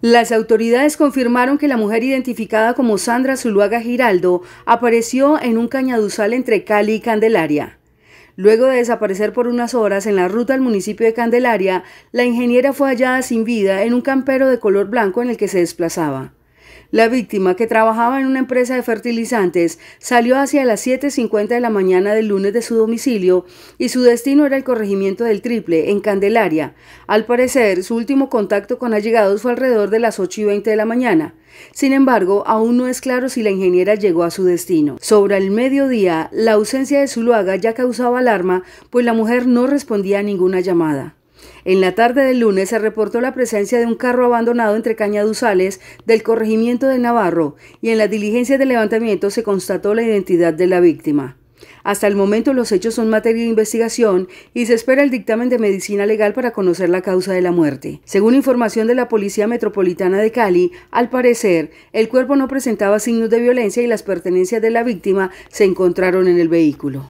Las autoridades confirmaron que la mujer identificada como Sandra Zuluaga Giraldo apareció en un cañaduzal entre Cali y Candelaria. Luego de desaparecer por unas horas en la ruta al municipio de Candelaria, la ingeniera fue hallada sin vida en un campero de color blanco en el que se desplazaba. La víctima, que trabajaba en una empresa de fertilizantes, salió hacia las 7.50 de la mañana del lunes de su domicilio y su destino era el corregimiento del Triple, en Candelaria. Al parecer, su último contacto con allegados fue alrededor de las 8.20 de la mañana. Sin embargo, aún no es claro si la ingeniera llegó a su destino. Sobre el mediodía, la ausencia de Zuluaga ya causaba alarma, pues la mujer no respondía a ninguna llamada. En la tarde del lunes se reportó la presencia de un carro abandonado entre cañaduzales del corregimiento de Navarro y en las diligencias de levantamiento se constató la identidad de la víctima. Hasta el momento los hechos son materia de investigación y se espera el dictamen de medicina legal para conocer la causa de la muerte. Según información de la Policía Metropolitana de Cali, al parecer, el cuerpo no presentaba signos de violencia y las pertenencias de la víctima se encontraron en el vehículo.